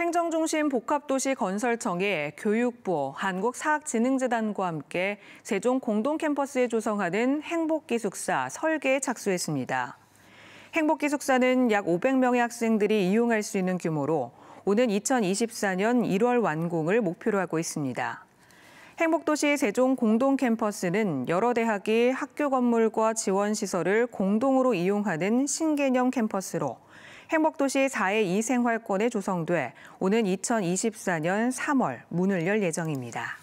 행정중심 복합도시 건설청이 교육부, 한국사학진흥재단과 함께 세종 공동캠퍼스에 조성하는 행복기숙사 설계에 착수했습니다. 행복기숙사는 약 500명의 학생들이 이용할 수 있는 규모로 오는 2024년 1월 완공을 목표로 하고 있습니다. 행복도시 세종 공동캠퍼스는 여러 대학이 학교 건물과 지원시설을 공동으로 이용하는 신개념 캠퍼스로 행복도시 4의 이 생활권에 조성돼 오는 2024년 3월 문을 열 예정입니다.